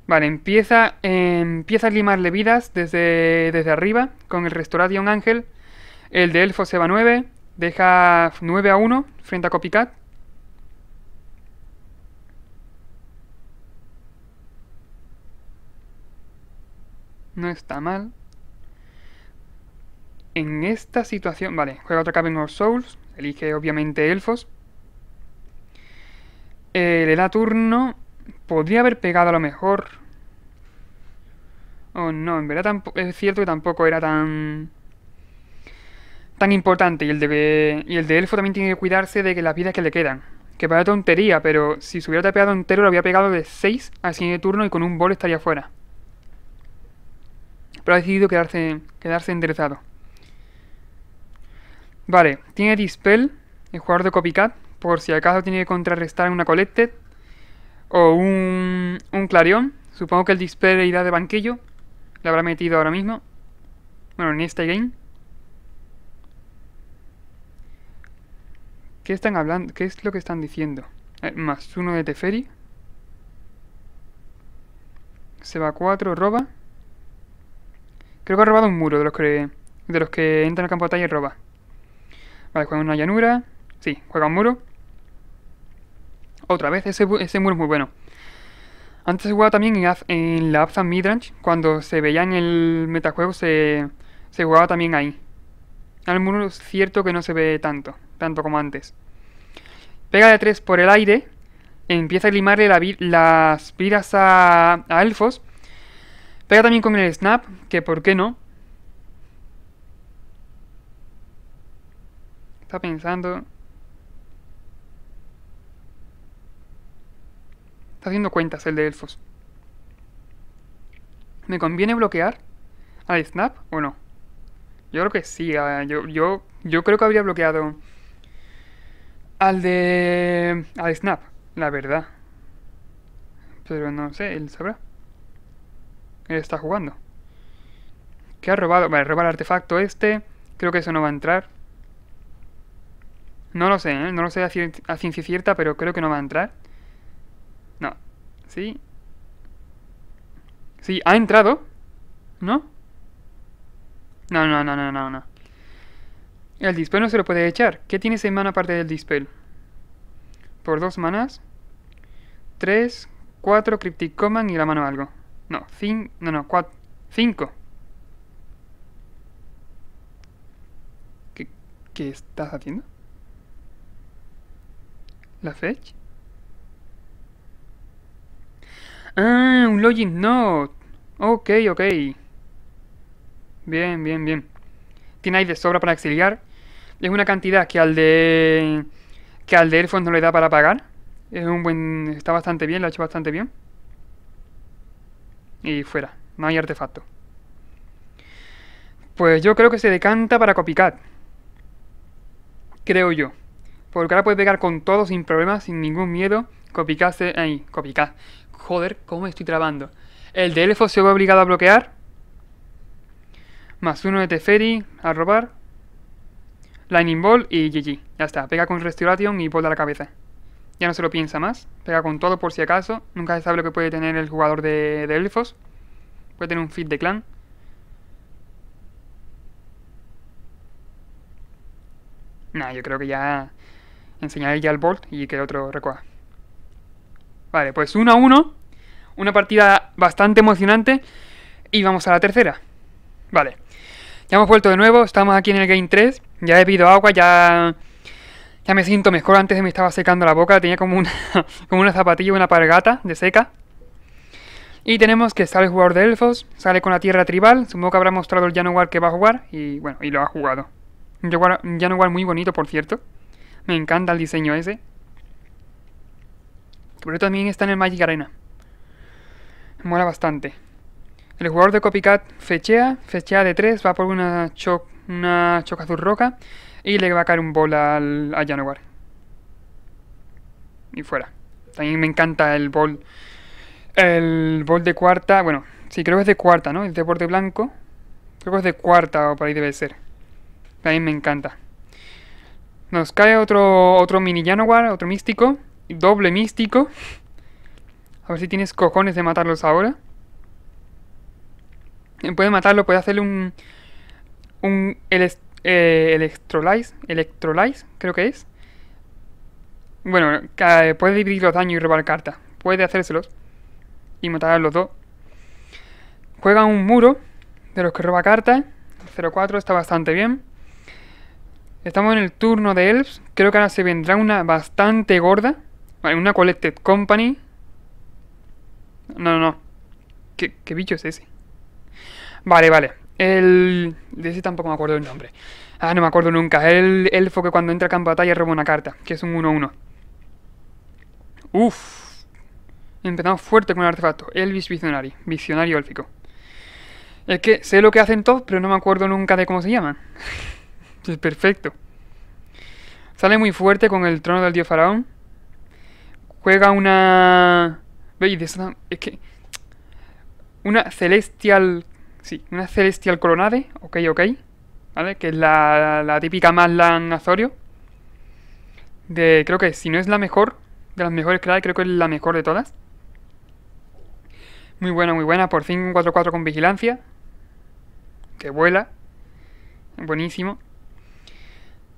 Vale, empieza, empieza a limarle vidas desde, desde arriba con el un Ángel. El de Elfo se va 9, deja 9 a 1 frente a Copycat. No está mal. En esta situación... Vale, juega otra Cabin of Souls. Elige obviamente elfos. Eh, le da turno. Podría haber pegado a lo mejor. Oh no, en verdad es cierto que tampoco era tan... Tan importante. Y el, de, y el de elfo también tiene que cuidarse de que las vidas que le quedan. Que para tontería, pero si se hubiera tapeado entero lo había pegado de 6 al siguiente turno y con un bol estaría fuera pero ha decidido quedarse, quedarse enderezado. Vale, tiene Dispel, el jugador de Copycat, por si acaso tiene que contrarrestar una Collected o un, un Clarion. Supongo que el Dispel irá de banquillo, le habrá metido ahora mismo. Bueno, en este game. ¿Qué están hablando? ¿Qué es lo que están diciendo? Eh, más uno de Teferi. Se va 4, roba. Creo que ha robado un muro de los que, de los que entran al campo de batalla y roba. Vale, juega una llanura. Sí, juega un muro. Otra vez, ese, muro es muy bueno. Antes se jugaba también en, la Abzan Midrange. Cuando se veía en el metajuego se, se jugaba también ahí. Al muro es cierto que no se ve tanto, tanto como antes. Pega de 3 por el aire. Empieza a limarle la, las vidas a, a elfos. Pega también con el snap, que por qué no. Está pensando. Está haciendo cuentas el de elfos. ¿Me conviene bloquear al Snap o no? Yo creo que sí. Ah, yo, yo, yo creo que habría bloqueado al de. al Snap, la verdad. Pero no sé, él sabrá. Él está jugando que ha robado? Vale, roba el artefacto este. Creo que eso no va a entrar. No lo sé, ¿eh? no lo sé a, ciencia cierta, pero creo que no va a entrar. No. ¿Sí? Sí, ha entrado. ¿No? No, no, no, no, no, no. El dispel no se lo puede echar. ¿Qué tiene en mana aparte del dispel? Por dos manas. Tres, cuatro, Cryptic Command y la mano algo. No, cinco, no, no, cuatro, cinco. ¿Qué estás haciendo? ¿La fetch? Ah, un Login Note. Ok, ok. Bien, bien, bien. Tiene ahí de sobra para exiliar. Es una cantidad que al de... Que al de Airfone no le da para pagar. Es un buen... Está bastante bien, lo ha hecho bastante bien. Y fuera. No hay artefacto. Pues yo creo que se decanta para Copycat creo yo. Porque ahora puede pegar con todo sin problemas, sin ningún miedo. copicaste eh, Ahí, copycat. Joder, ¿cómo estoy trabando? El de Elfos se ve obligado a bloquear. Más uno de Teferi, a robar. Lightning Ball y GG. Ya está, pega con Restoration y bola a la cabeza. Ya no se lo piensa más. Pega con todo por si acaso. Nunca se sabe lo que puede tener el jugador de, de Elfos. Puede tener un feed de clan. Nah, yo creo que ya enseñaré ya el Bolt y que el otro recoja. Vale, pues 1 a 1. Una partida bastante emocionante. Y vamos a la tercera. Vale. Ya hemos vuelto de nuevo. Estamos aquí en el game 3. Ya he bebido agua, ya... Ya me siento mejor, antes me estaba secando la boca, tenía como una, <laughs> como una zapatilla, una pargata de seca. Y tenemos que sale el jugador de elfos, sale con la tierra tribal, supongo que habrá mostrado el Janowar que va a jugar y bueno, y lo ha jugado. Un Jaguar, muy bonito, por cierto. Me encanta el diseño ese. Pero también está en el Magic Arena. mola bastante. El jugador de Copycat fechea, fechea de 3, va por una, choc... una choca azul roca y le va a caer un bol al, a Janowar. Y fuera. También me encanta el bol. El bol de cuarta, bueno, sí, creo que es de cuarta, ¿no? Es de borde blanco. Creo que es de cuarta o por ahí debe ser también me encanta. Nos cae otro, otro mini Janowar, otro místico. Doble místico. A ver si tienes cojones de matarlos ahora. Eh, puede matarlo, puede hacerle un... Un... El, eh, creo que es. Bueno, puede dividir los daños y robar carta. Puede hacérselos. Y matar a los dos. Juega un muro de los que roba carta. 0-4 está bastante bien. Estamos en el turno de Elves. Creo que ahora se vendrá una bastante gorda. Vale, una Collected Company. No, no, no. ¿Qué, qué bicho es ese? Vale, vale. El... De ese tampoco me acuerdo el nombre. Ah, no me acuerdo nunca. El elfo que cuando entra en campo de batalla roba una carta, que es un 1-1. ¡Uf! Empezamos fuerte con el artefacto. Elvis Visionary. Visionario élfico. Es que sé lo que hacen todos, pero no me acuerdo nunca de cómo se llaman. <laughs> Es perfecto. Sale muy fuerte con el trono del dios faraón. Juega una... ¿Veis? Es que... Una celestial... Sí, una celestial coronade. Ok, ok. ¿Vale? Que es la, la típica Maslan Azorio. De, creo que si no es la mejor, de las mejores que creo que es la mejor de todas. Muy buena, muy buena. Por fin un 4-4 con vigilancia. Que vuela. Buenísimo.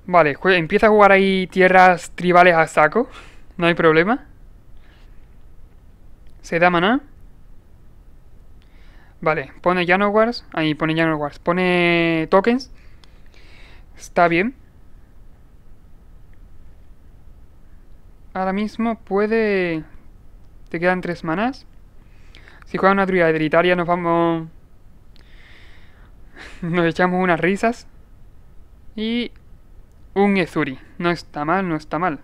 Vale, empieza a jugar ahí tierras tribales a saco. No hay problema. Se da maná. Vale, pone Janowars. Ahí pone Janowars. Pone tokens. Está bien. Ahora mismo puede... Te quedan tres manas Si juega una druida hereditaria nos vamos... <laughs> nos echamos unas risas. Y un Ezuri. No está mal, no está mal.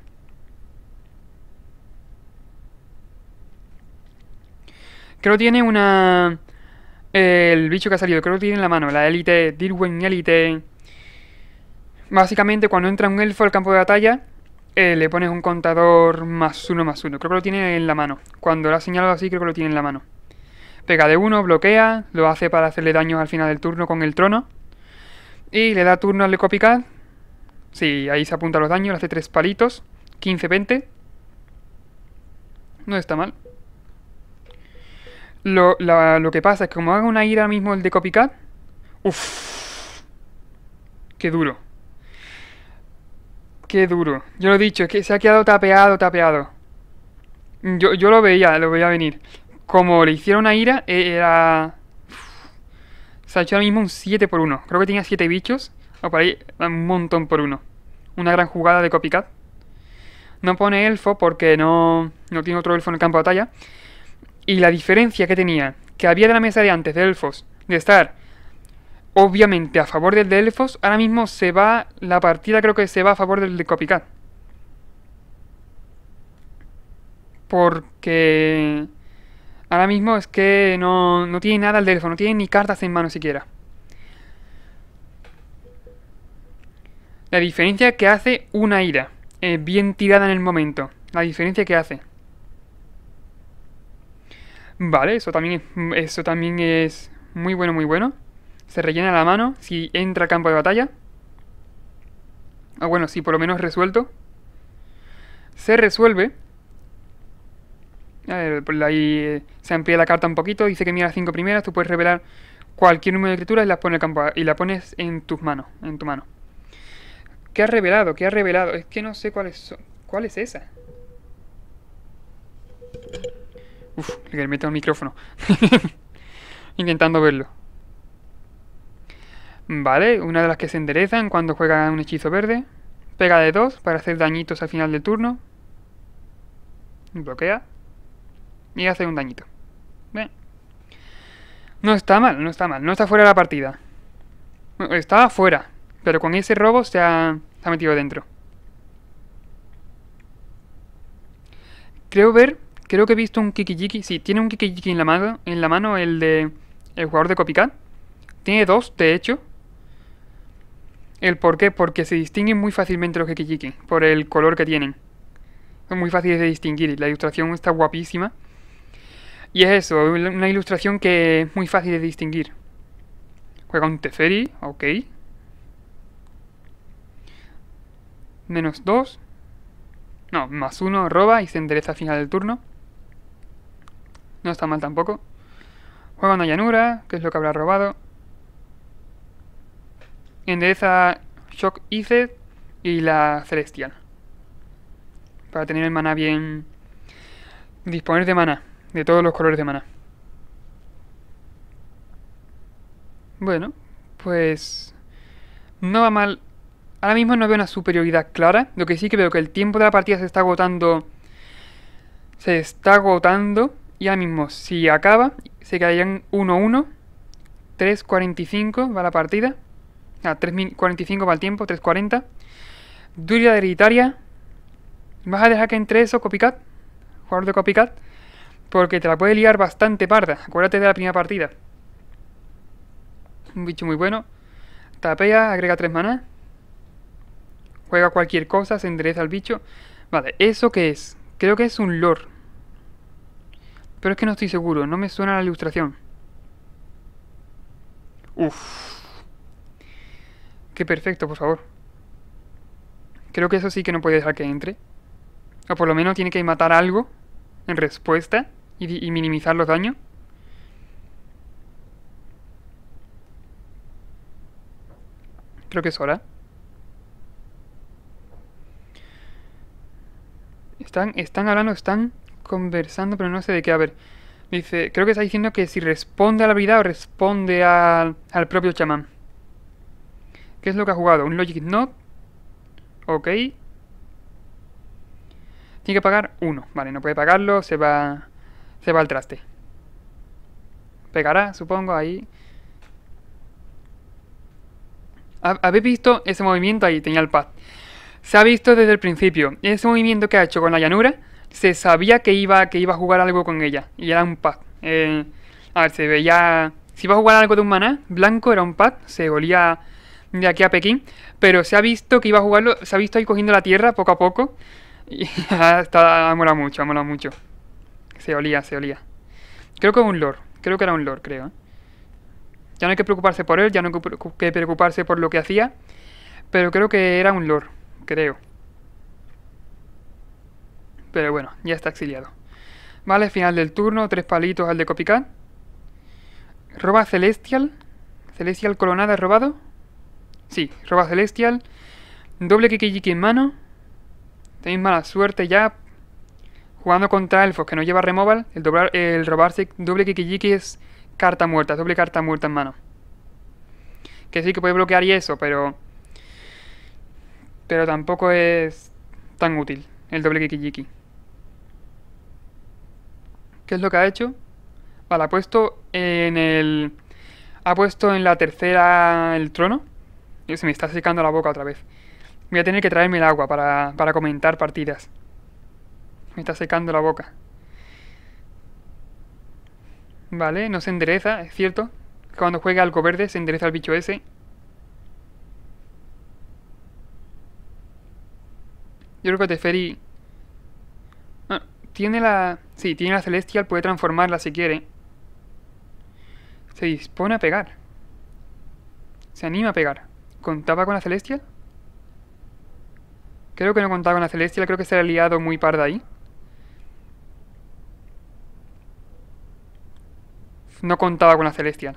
Creo tiene una... Eh, el bicho que ha salido, creo que tiene en la mano. La élite, Dirwen élite. Básicamente cuando entra un elfo al campo de batalla, eh, le pones un contador más uno más uno. Creo que lo tiene en la mano. Cuando lo ha señalado así, creo que lo tiene en la mano. Pega de uno, bloquea, lo hace para hacerle daño al final del turno con el trono. Y le da turno al Lecopicat Sí, ahí se apunta los daños, hace tres palitos. 15, 20. No está mal. Lo, que pasa es que como haga una ira mismo el de copycat. Uff. Qué duro. Qué duro. Yo lo he dicho, es que se ha quedado tapeado, tapeado. Yo, lo veía, lo veía venir. Como le hicieron una ira, e, era... Se ha hecho ahora mismo un 7 por 1. Creo que tenía 7 bichos. O por ahí un montón por uno. Una gran jugada de copycat. No pone elfo porque no, no tiene otro elfo en el campo de batalla. Y la diferencia que tenía, que había de la mesa de antes de elfos, de estar obviamente a favor del de elfos, ahora mismo se va, la partida creo que se va a favor del de copycat. Porque ahora mismo es que no, no tiene nada el de elfo, no tiene ni cartas en mano siquiera. La diferencia que hace una ira, eh, bien tirada en el momento. La diferencia que hace. Vale, eso también, es, mm, eso también es muy bueno, muy bueno. Se rellena la mano si entra al campo de batalla. O ah, bueno, si por lo menos resuelto. Se resuelve. A ver, ahí eh, se amplía la carta un poquito. Dice que mira las cinco primeras. Tú puedes revelar cualquier número de criaturas y las, la pones en tus manos, en tu mano. ¿Qué ha revelado? ¿Qué ha revelado? Es que no sé cuál es ¿Cuál es esa? Uf, le meto el micrófono. <laughs> Intentando verlo. Vale, una de las que se enderezan cuando juega un hechizo verde. Pega de dos para hacer dañitos al final del turno. Bloquea. Y hace un dañito. Bien. No está mal, no está mal. No está fuera de la partida. Está fuera. Pero con ese robo se ha, metido dentro. Creo ver, creo que he visto un Kikijiki. Sí, tiene un Kikijiki en la mano, en la mano el de el jugador de Copycat. Tiene dos, de hecho. ¿El por qué? Porque se distinguen muy fácilmente los Kikijiki por el color que tienen. Son muy fáciles de distinguir la ilustración está guapísima. Y es eso, una ilustración que es muy fácil de distinguir. Juega un Teferi, ok. menos 2. No, más 1 roba y se endereza al final del turno. No está mal tampoco. Juega una llanura, que es lo que habrá robado. Endereza Shock Iced y la Celestial. Para tener el mana bien... Disponer de mana. De todos los colores de mana. Bueno, pues... No va mal Ahora mismo no veo una superioridad clara. Lo que sí que veo que el tiempo de la partida se está agotando. Se está agotando. Y ahora mismo, si acaba, se quedarían 1-1. 3.45 va la partida. Ah, 3.45 va el tiempo, 3.40. Duria hereditaria. ¿Vas a dejar que entre eso, copycat? Jugador de copycat. Porque te la puede liar bastante parda. Acuérdate de la primera partida. Un bicho muy bueno. Tapea, agrega 3 maná. Juega cualquier cosa, se endereza al bicho. Vale, ¿eso qué es? Creo que es un lore. Pero es que no estoy seguro, no me suena la ilustración. Uff. Qué perfecto, por favor. Creo que eso sí que no puede dejar que entre. O por lo menos tiene que matar algo en respuesta y, y minimizar los daños. Creo que es hora. Están, están hablando, están conversando, pero no sé de qué. A ver, dice, creo que está diciendo que si responde a la habilidad o responde al, al propio chamán. ¿Qué es lo que ha jugado? Un Logic Not. Ok. Tiene que pagar uno. Vale, no puede pagarlo, se va, se va al traste. Pegará, supongo, ahí. ¿Habéis visto ese movimiento ahí? Tenía el pad se ha visto desde el principio. Ese movimiento que ha hecho con la llanura, se sabía que iba, que iba a jugar algo con ella. Y era un pack. Eh, a ver, se veía... Si iba a jugar algo de un maná, blanco era un pack. se olía de aquí a Pekín. Pero se ha visto que iba a jugarlo, se ha visto ahí cogiendo la tierra poco a poco. <laughs> Y hasta ha molado mucho, ha molado mucho. Se olía, se olía. Creo que era un lore, creo que era un lord, creo. ¿eh? Ya no hay que preocuparse por él, ya no hay que preocuparse por lo que hacía. Pero creo que era un lore creo. Pero bueno, ya está exiliado. Vale, final del turno, tres palitos al de Copicán. Roba Celestial. Celestial coronada robado. Sí, roba Celestial. Doble Kikijiki en mano. Tenéis mala suerte ya. Jugando contra elfos que no lleva removal, el, doblar, el robarse doble Kikijiki es carta muerta, doble carta muerta en mano. Que sí que puede bloquear y eso, pero pero tampoco es tan útil el doble Kikijiki. ¿Qué es lo que ha hecho? Vale, ha puesto en el. Ha puesto en la tercera el trono. Y se me está secando la boca otra vez. Voy a tener que traerme el agua para, para comentar partidas. Me está secando la boca. Vale, no se endereza, es cierto. Cuando juega algo verde se endereza el bicho ese. Yo creo que Teferi... Ah, tiene la... Sí, tiene la Celestial, puede transformarla si quiere. Se dispone a pegar. Se anima a pegar. ¿Contaba con la Celestial? Creo que no contaba con la Celestial, creo que se ha liado muy de ahí. No contaba con la Celestial.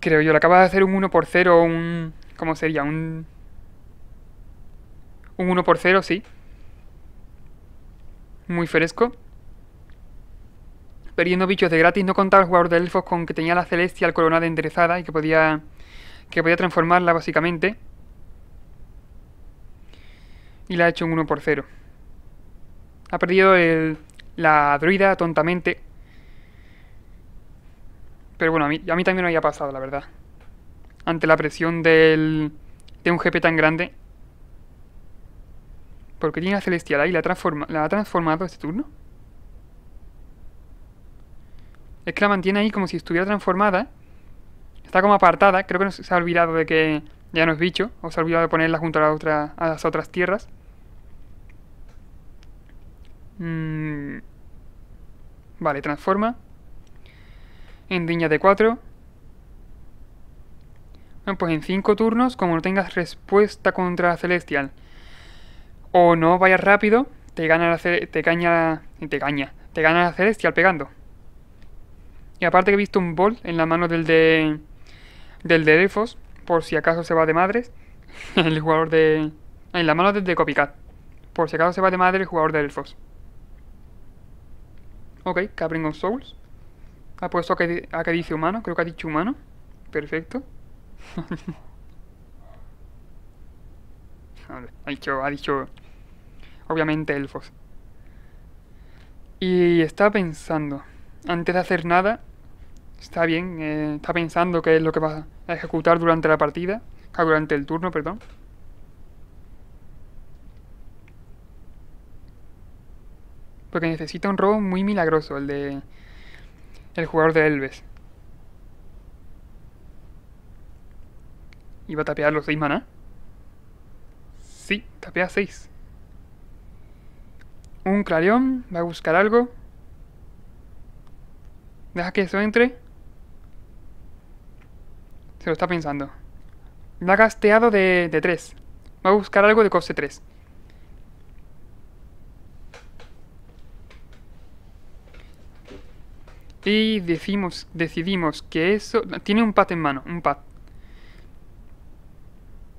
Creo yo, le acaba de hacer un 1 por 0 un... ¿Cómo sería? Un un 1 por 0, sí. Muy fresco. Perdiendo bichos de gratis, no contaba el jugador de elfos con que tenía la celestial coronada enderezada y que podía, que podía transformarla básicamente. Y la ha hecho un 1 por 0. Ha perdido la druida tontamente. Pero bueno, a mí, a mí también me había pasado, la verdad. Ante la presión del, de un GP tan grande. Porque tiene la Celestial ahí, la, transforma, la ha transformado este turno. Es que la mantiene ahí como si estuviera transformada. Está como apartada. Creo que se ha olvidado de que ya no es bicho. O se ha olvidado de ponerla junto a, las otras tierras. Mm. Vale, transforma. En diña de 4. Bueno, pues en 5 turnos, como no tengas respuesta contra Celestial o no vayas rápido, te gana la te caña, te caña, te gana la Celestial pegando. Y aparte que he visto un bol en la mano del de del de Delfos, por si acaso se va de madres, <laughs> el jugador de en la mano del de Copycat, por si acaso se va de madre el jugador de elfos. Ok, Capring Souls. Ha puesto a que, a que dice humano, creo que ha dicho humano. Perfecto. <laughs> ha dicho, ha dicho obviamente elfos. Y está pensando, antes de hacer nada, está bien, eh, está pensando qué es lo que va a ejecutar durante la partida, ah, durante el turno, perdón. Porque necesita un robo muy milagroso, el de el jugador de Elves. ¿Iba a tapear los 6 maná? Sí, tapea 6. Un clarión. Va a buscar algo. Deja que eso entre. Se lo está pensando. La ha de, de 3. Va a buscar algo de coste 3. Y decimos, decidimos que eso... Tiene un pat en mano, un pad.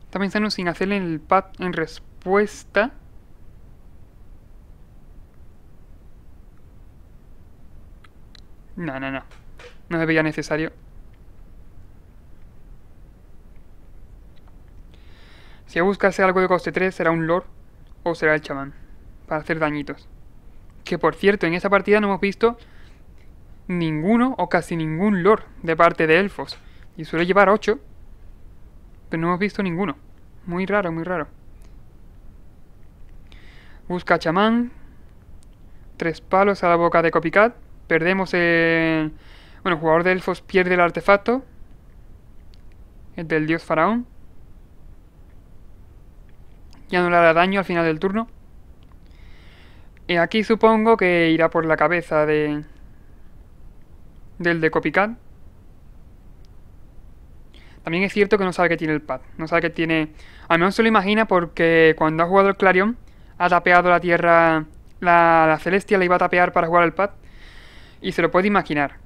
Está pensando sin hacerle el pat en respuesta. No, no, no. No me veía necesario. Si buscase algo de coste 3, será un lord o será el chamán. Para hacer dañitos. Que por cierto, en esa partida no hemos visto ninguno o casi ningún lord de parte de elfos. Y suele llevar 8. Pero no hemos visto ninguno. Muy raro, muy raro. Busca chamán. Tres palos a la boca de Copycat. Perdemos el... Bueno, el jugador de elfos pierde el artefacto. El del dios faraón. Y hará daño al final del turno. Y aquí supongo que irá por la cabeza de... Del de copycat. También es cierto que no sabe que tiene el pad. No sabe que tiene... Al menos se lo imagina porque cuando ha jugado el Clarion... Ha tapeado la tierra... La, la Celestia le iba a tapear para jugar el pad y se lo puede imaginar,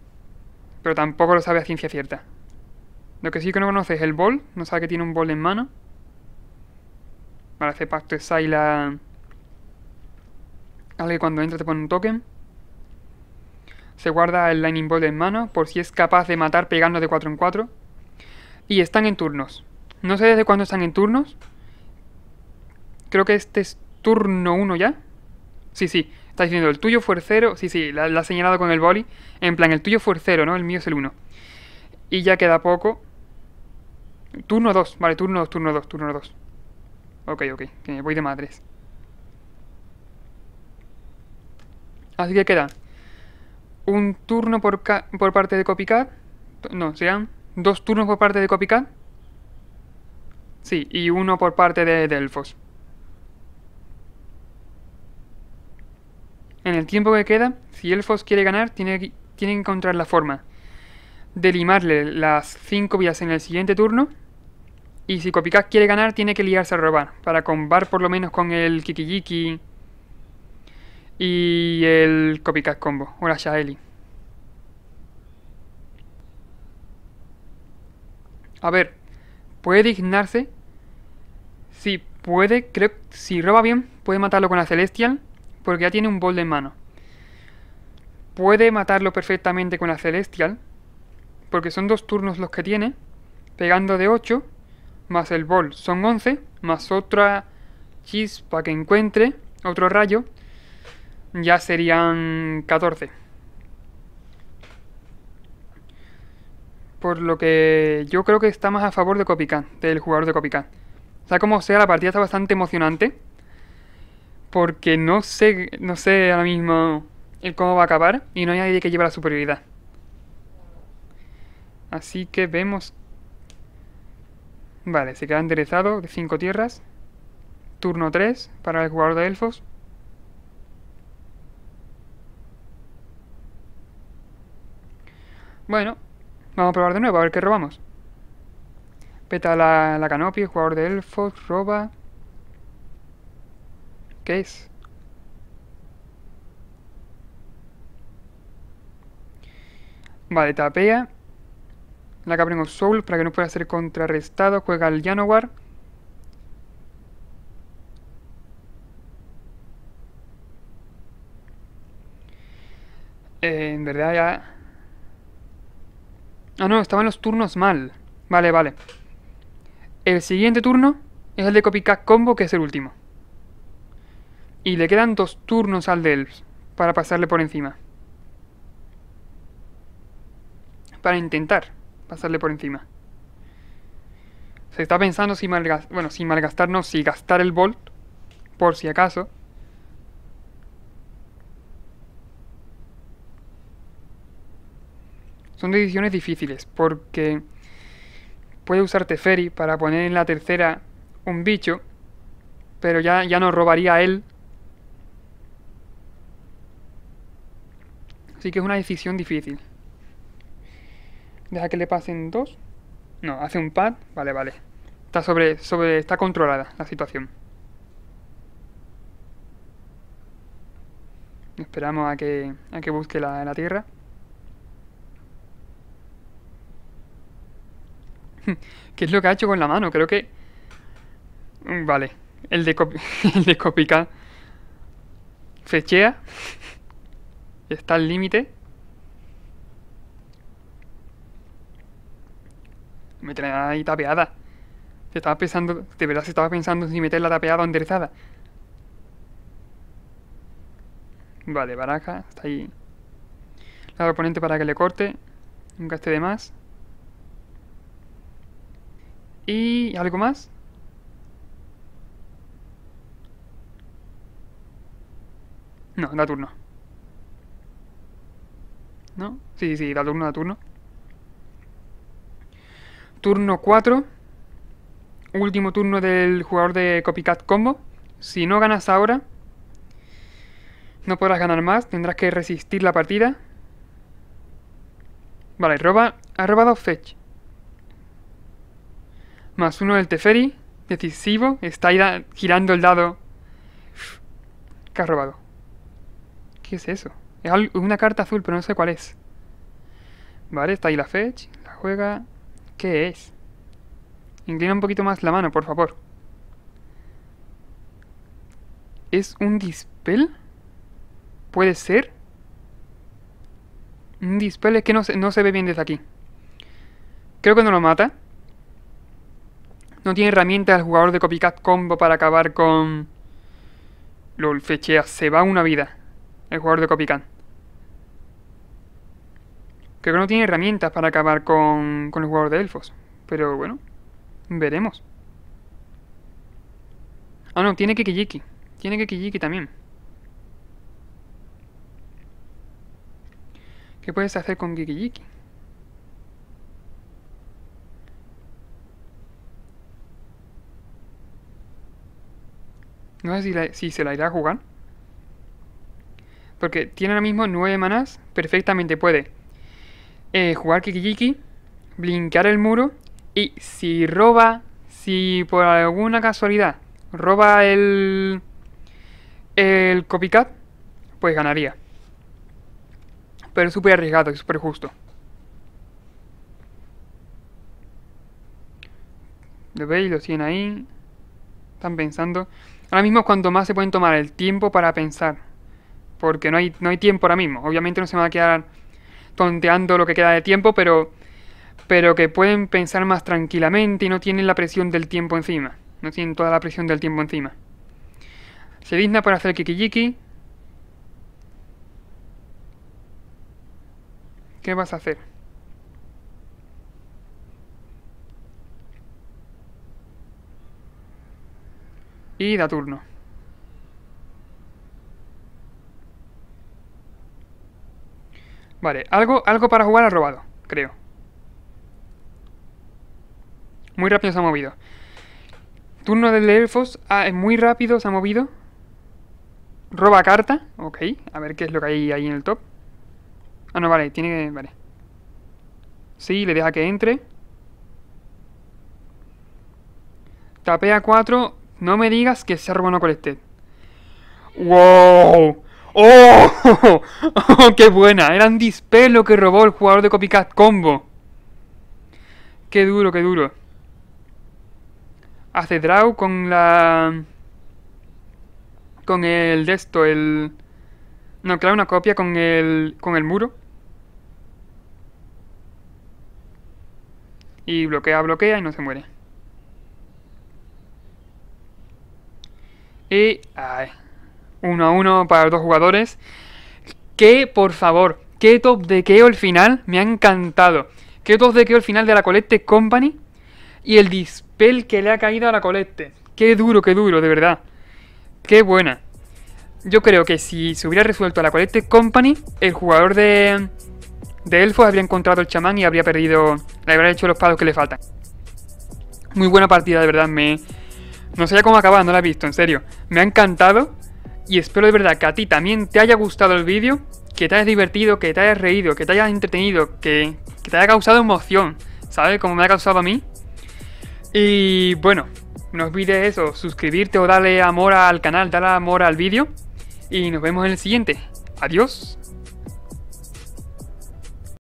pero tampoco lo sabe a ciencia cierta. Lo que sí que no conoce es el bol, no sabe que tiene un bol en mano. Para hacer pacto de Saila. Alguien cuando entra te pone un token. Se guarda el Lightning bolt en mano por si es capaz de matar pegando de 4 en 4. Y están en turnos. No sé desde cuándo están en turnos. Creo que este es turno 1 ya. Sí, sí, Está diciendo, el tuyo fue cero. Sí, sí, la, ha señalado con el boli. En plan, el tuyo fue cero, ¿no? El mío es el 1. Y ya queda poco. Turno 2, vale, turno 2, turno 2, turno 2. Ok, ok, que voy de madres. Así que queda un turno por, por parte de Copycat. No, serán dos turnos por parte de Copycat. Sí, y uno por parte de Delfos. En el tiempo que queda, si Elfos quiere ganar, tiene, que, tiene encontrar la forma de limarle las 5 vías en el siguiente turno. Y si Copicaz quiere ganar, tiene que liarse a robar. Para combar por lo menos con el Kikijiki y el Copicaz combo, o la Shaeli. A ver, puede dignarse. Si puede, creo si roba bien, puede matarlo con la Celestial porque ya tiene un bol en mano. Puede matarlo perfectamente con la Celestial, porque son dos turnos los que tiene, pegando de 8, más el bol son 11, más otra chispa que encuentre, otro rayo, ya serían 14. Por lo que yo creo que está más a favor de Copicard. del jugador de Copicard. O sea, como sea, la partida está bastante emocionante porque no sé, no sé ahora mismo el cómo va a acabar y no hay nadie que lleve la superioridad. Así que vemos... Vale, se queda enderezado de 5 tierras. Turno 3 para el jugador de elfos. Bueno, vamos a probar de nuevo, a ver qué robamos. Peta la, canopia, jugador de elfos, roba es? Vale, tapea. La cabremos Soul para que no pueda ser contrarrestado. Juega al Janowar. Eh, en verdad ya... Ah, no, estaban los turnos mal. Vale, vale. El siguiente turno es el de Copycat Combo, que es el último y le quedan dos turnos al de para pasarle por encima. Para intentar pasarle por encima. Se está pensando si malgastar, bueno, si malgastarnos no, si gastar el Bolt, por si acaso. Son decisiones difíciles, porque puede usar Teferi para poner en la tercera un bicho, pero ya, ya no robaría él Así que es una decisión difícil. Deja que le pasen dos. No, hace un pad. Vale, vale. Está sobre, sobre, está controlada la situación. Esperamos a que, a que busque la, la tierra. <laughs> ¿Qué es lo que ha hecho con la mano? Creo que... Mm, vale. El de, cop... <laughs> Fechea... <laughs> está al límite. Me trae ahí tapeada. estaba pensando, de verdad se estaba pensando si meterla tapeada o enderezada. Vale, baraja, está ahí. La oponente para que le corte. Nunca esté de más. ¿Y algo más? No, da turno. ¿no? Sí, sí, da turno da turno. Turno 4. Último turno del jugador de Copycat Combo. Si no ganas ahora, no podrás ganar más, tendrás que resistir la partida. Vale, roba, ha robado Fetch. Más uno del Teferi, decisivo, está girando el dado. ¿Qué ha robado? ¿Qué es eso? Es una carta azul, pero no sé cuál es. Vale, está ahí la fetch, la juega. ¿Qué es? Inclina un poquito más la mano, por favor. ¿Es un dispel? ¿Puede ser? Un dispel es que no se, ve bien desde aquí. Creo que no lo mata. No tiene herramienta el jugador de Copycat Combo para acabar con... Lo fechea, se va una vida el jugador de Copycat. Creo que no tiene herramientas para acabar con, el jugador de elfos. Pero bueno, veremos. Ah, no, tiene Kikijiki. Tiene Kikijiki también. ¿Qué puedes hacer con Kikijiki? No sé si, si se la irá a jugar. Porque tiene ahora mismo 9 manas, Perfectamente puede eh, jugar Kikijiki, blinkear el muro. Y si roba, si por alguna casualidad roba el, el copycat, pues ganaría. Pero es súper arriesgado y súper justo. Lo veis, lo tienen ahí. Están pensando. Ahora mismo cuanto más se pueden tomar el tiempo para pensar porque no hay, no hay tiempo ahora mismo. Obviamente no se me va a quedar tonteando lo que queda de tiempo, pero, pero que pueden pensar más tranquilamente y no tienen la presión del tiempo encima. No tienen toda la presión del tiempo encima. Se digna para hacer kikijiki. ¿Qué vas a hacer? Y da turno. Vale, algo, algo para jugar ha robado, creo. Muy rápido se ha movido. Turno del elfos ah, es muy rápido, se ha movido. Roba carta, ok. A ver qué es lo que hay ahí en el top. Ah, no, vale, tiene que... Vale. Sí, le deja que entre. Tapea 4. No me digas que se robado no este. ¡Wow! ¡Oh! <laughs> ¡Oh! qué buena! un dispelo que robó el jugador de Copycat Combo. ¡Qué duro, qué duro! Hace draw con la... Con el de esto, el... No, claro, una copia con el... Con el muro. Y bloquea, bloquea y no se muere. Y... 1 a 1 para los dos jugadores. Que, por favor, qué top de queo el final, me ha encantado. Qué top de queo el final de la Colette Company y el dispel que le ha caído a la Colette. Qué duro, qué duro, de verdad. Qué buena. Yo creo que si se hubiera resuelto a la Colette Company, el jugador de, de elfos habría encontrado el chamán y habría perdido, le habría hecho los palos que le faltan. Muy buena partida, de verdad, me... No sé ya cómo acabar, no la he visto, en serio. Me ha encantado y espero de verdad que a ti también te haya gustado el vídeo, que te hayas divertido, que te hayas reído, que te hayas entretenido, que, te haya causado emoción, ¿sabes? Como me ha causado a mí. Y bueno, no olvides eso, suscribirte o darle amor al canal, darle amor al vídeo. Y nos vemos en el siguiente. Adiós.